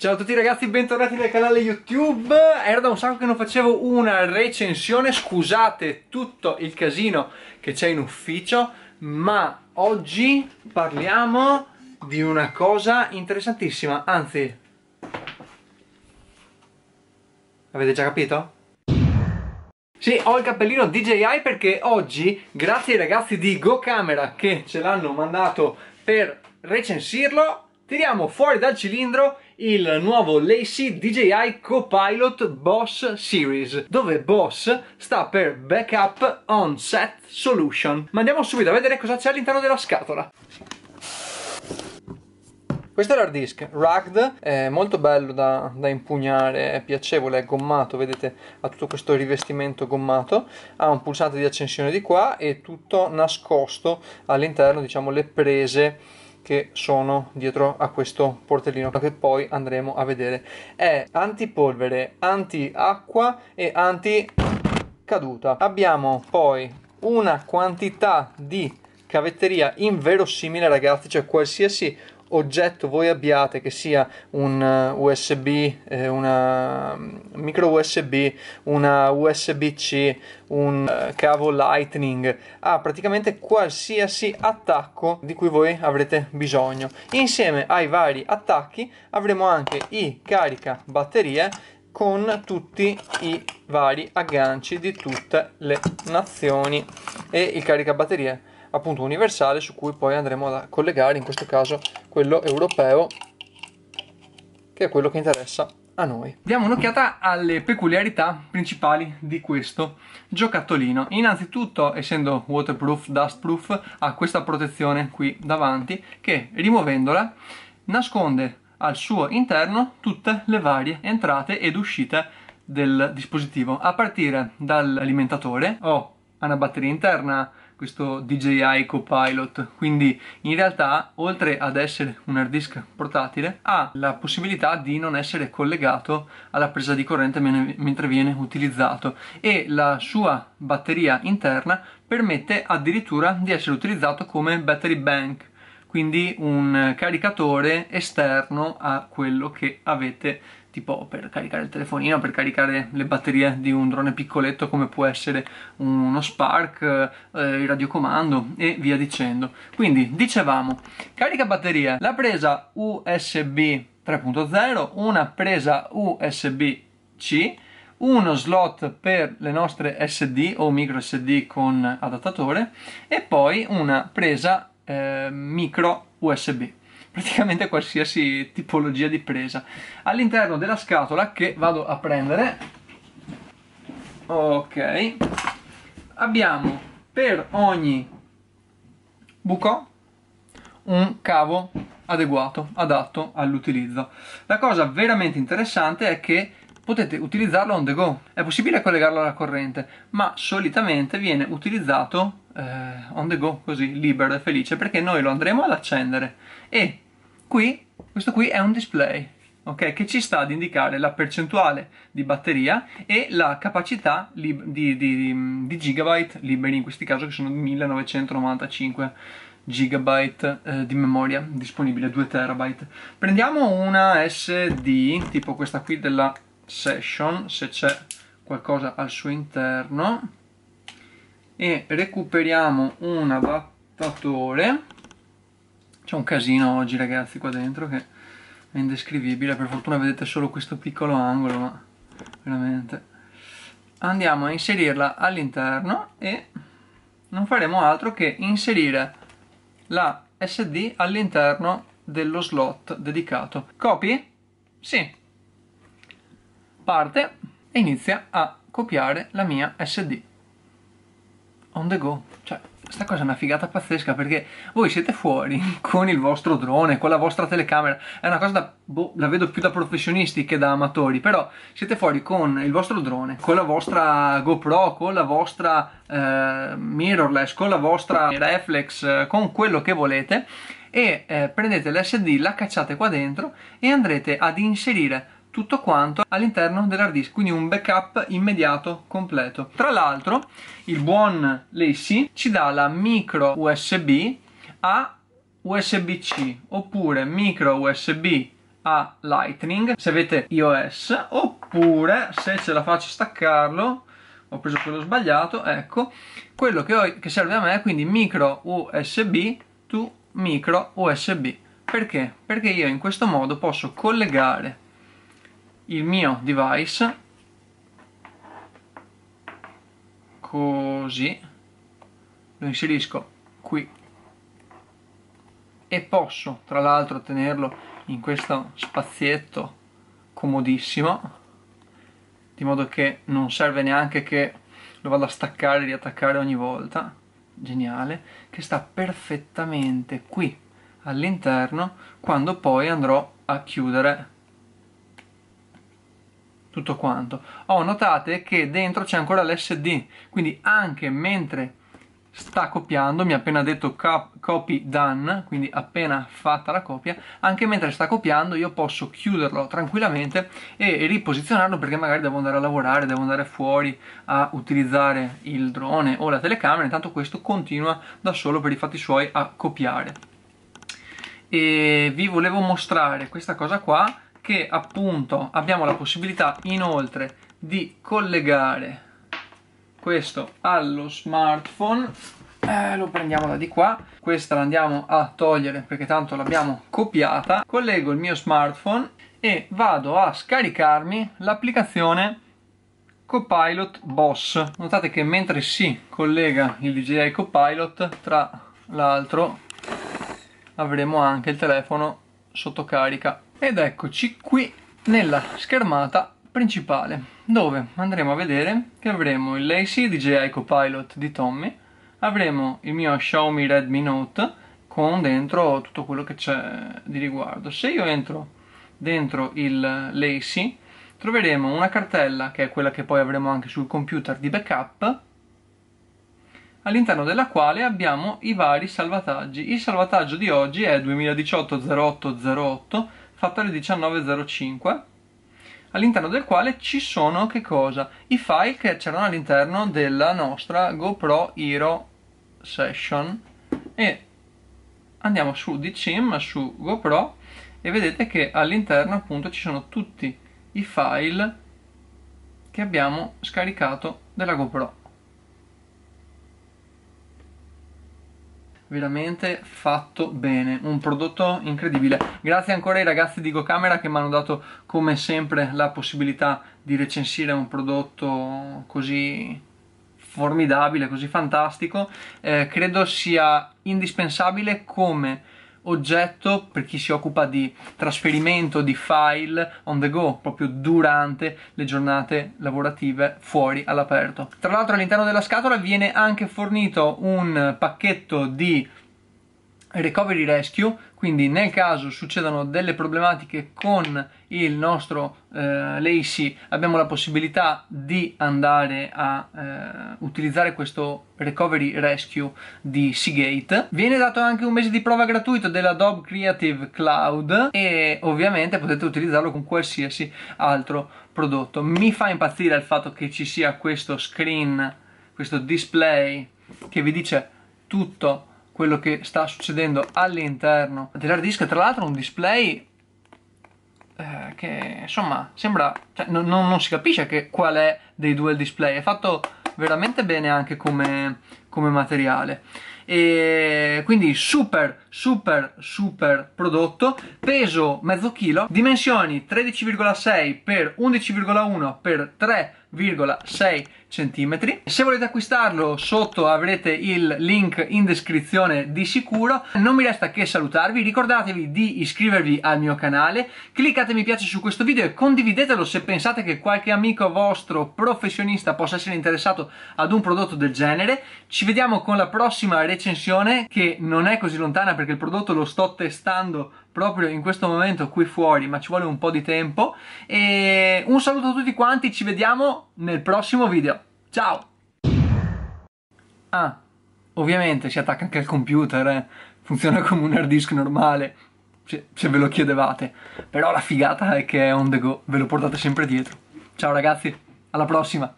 Ciao a tutti ragazzi, bentornati nel canale YouTube Era da un sacco che non facevo una recensione Scusate tutto il casino che c'è in ufficio Ma oggi parliamo di una cosa interessantissima Anzi Avete già capito? Sì, ho il cappellino DJI perché oggi, grazie ai ragazzi di GoCamera che ce l'hanno mandato per recensirlo tiriamo fuori dal cilindro il nuovo Lacey DJI Copilot Boss Series, dove Boss sta per Backup On Set Solution. Ma andiamo subito a vedere cosa c'è all'interno della scatola. Questo è l'hard disk Rugged, è molto bello da, da, impugnare, è piacevole, è gommato, vedete ha tutto questo rivestimento gommato, ha un pulsante di accensione di qua e tutto nascosto all'interno, diciamo, le prese che sono dietro a questo portellino che poi andremo a vedere. È antipolvere, antiacqua e anti caduta. Abbiamo poi una quantità di cavetteria inverosimile ragazzi, cioè qualsiasi oggetto voi abbiate, che sia un eh, USB, eh, una mm, micro USB, una USB-C, un eh, cavo Lightning, ha praticamente qualsiasi attacco di cui voi avrete bisogno. Insieme ai vari attacchi avremo anche i carica batterie con tutti i vari agganci di tutte le nazioni e il caricabatterie appunto universale su cui poi andremo a collegare in questo caso quello europeo che è quello che interessa a noi. Diamo un'occhiata alle peculiarità principali di questo giocattolino. Innanzitutto, essendo waterproof, dustproof, ha questa protezione qui davanti che rimuovendola nasconde al suo interno tutte le varie entrate ed uscite del dispositivo a partire dall'alimentatore o una batteria interna questo DJI Copilot quindi in realtà oltre ad essere un hard disk portatile ha la possibilità di non essere collegato alla presa di corrente mentre viene utilizzato e la sua batteria interna permette addirittura di essere utilizzato come battery bank quindi un caricatore esterno a quello che avete tipo per caricare il telefonino, per caricare le batterie di un drone piccoletto come può essere uno Spark, eh, il radiocomando e via dicendo. Quindi dicevamo, carica batterie, la presa USB 3.0, una presa USB-C, uno slot per le nostre SD o micro SD con adattatore e poi una presa eh, micro USB praticamente qualsiasi tipologia di presa. All'interno della scatola che vado a prendere, ok, abbiamo per ogni buco un cavo adeguato, adatto all'utilizzo. La cosa veramente interessante è che potete utilizzarlo on the go. È possibile collegarlo alla corrente, ma solitamente viene utilizzato eh, on the go, così, libero e felice, perché noi lo andremo ad accendere. E qui, questo qui è un display, ok? Che ci sta ad indicare la percentuale di batteria e la capacità di, di, di, di gigabyte liberi, in questi casi che sono 1995 gigabyte eh, di memoria disponibile, 2 terabyte. Prendiamo una SD, tipo questa qui della Session, se c'è qualcosa al suo interno e recuperiamo un adattatore c'è un casino oggi ragazzi qua dentro che è indescrivibile per fortuna vedete solo questo piccolo angolo ma veramente andiamo a inserirla all'interno e non faremo altro che inserire la SD all'interno dello slot dedicato. Copy? Sì. Parte e inizia a copiare la mia SD on the go. Cioè, questa cosa è una figata pazzesca perché voi siete fuori con il vostro drone, con la vostra telecamera, è una cosa da, boh, la vedo più da professionisti che da amatori, però siete fuori con il vostro drone, con la vostra GoPro, con la vostra eh, mirrorless, con la vostra reflex, eh, con quello che volete e eh, prendete l'SD, la cacciate qua dentro e andrete ad inserire tutto quanto all'interno dell'hard disk, quindi un backup immediato completo. Tra l'altro, il buon Lacey ci dà la micro USB a USB-C oppure micro USB a Lightning se avete iOS oppure se ce la faccio staccarlo ho preso quello sbagliato ecco quello che, ho, che serve a me è quindi micro USB to micro USB perché? perché io in questo modo posso collegare il mio device così lo inserisco qui e posso tra l'altro tenerlo in questo spazietto comodissimo di modo che non serve neanche che lo vado a staccare e riattaccare ogni volta geniale che sta perfettamente qui all'interno quando poi andrò a chiudere tutto quanto. Oh, notate che dentro c'è ancora l'SD, quindi anche mentre sta copiando, mi ha appena detto copy done, quindi appena fatta la copia, anche mentre sta copiando io posso chiuderlo tranquillamente e riposizionarlo perché magari devo andare a lavorare, devo andare fuori a utilizzare il drone o la telecamera, intanto questo continua da solo per i fatti suoi a copiare. E vi volevo mostrare questa cosa qua, che appunto abbiamo la possibilità inoltre di collegare questo allo smartphone eh, lo prendiamo da di qua questa la andiamo a togliere perché tanto l'abbiamo copiata collego il mio smartphone e vado a scaricarmi l'applicazione Copilot Boss notate che mentre si collega il DJI Copilot tra l'altro avremo anche il telefono sotto carica ed eccoci qui nella schermata principale dove andremo a vedere che avremo il Lacy DJI Copilot di Tommy, avremo il mio Xiaomi Redmi Note con dentro tutto quello che c'è di riguardo. Se io entro dentro il Lacy troveremo una cartella che è quella che poi avremo anche sul computer di backup all'interno della quale abbiamo i vari salvataggi. Il salvataggio di oggi è 2018-0808 fattore 1905 all'interno del quale ci sono che cosa? I file che c'erano all'interno della nostra GoPro Hero Session e andiamo su DCIM, su GoPro e vedete che all'interno appunto ci sono tutti i file che abbiamo scaricato della GoPro. veramente fatto bene un prodotto incredibile grazie ancora ai ragazzi di GoCamera che mi hanno dato come sempre la possibilità di recensire un prodotto così formidabile così fantastico eh, credo sia indispensabile come oggetto per chi si occupa di trasferimento di file on the go, proprio durante le giornate lavorative fuori all'aperto. Tra l'altro all'interno della scatola viene anche fornito un pacchetto di recovery rescue quindi nel caso succedano delle problematiche con il nostro eh, Lacey abbiamo la possibilità di andare a eh, utilizzare questo recovery rescue di Seagate viene dato anche un mese di prova gratuito della Adobe Creative Cloud e ovviamente potete utilizzarlo con qualsiasi altro prodotto mi fa impazzire il fatto che ci sia questo screen questo display che vi dice tutto quello che sta succedendo all'interno dell'hard disk. Tra l'altro un display eh, che insomma sembra... Cioè, non, non, si capisce che, qual è dei due il display. È fatto veramente bene anche come, come materiale. E quindi super, super, super prodotto, peso mezzo chilo, dimensioni 13,6 x 11,1 x 3,6 cm. Se volete acquistarlo sotto avrete il link in descrizione di sicuro. Non mi resta che salutarvi, ricordatevi di iscrivervi al mio canale, cliccate mi piace su questo video e condividetelo se pensate che qualche amico vostro professionista possa essere interessato ad un prodotto del genere. Ci vediamo con la prossima recensione recensione che non è così lontana perché il prodotto lo sto testando proprio in questo momento qui fuori ma ci vuole un po' di tempo e un saluto a tutti quanti ci vediamo nel prossimo video ciao ah ovviamente si attacca anche al computer eh. funziona come un hard disk normale se, se ve lo chiedevate però la figata è che è on the go ve lo portate sempre dietro ciao ragazzi alla prossima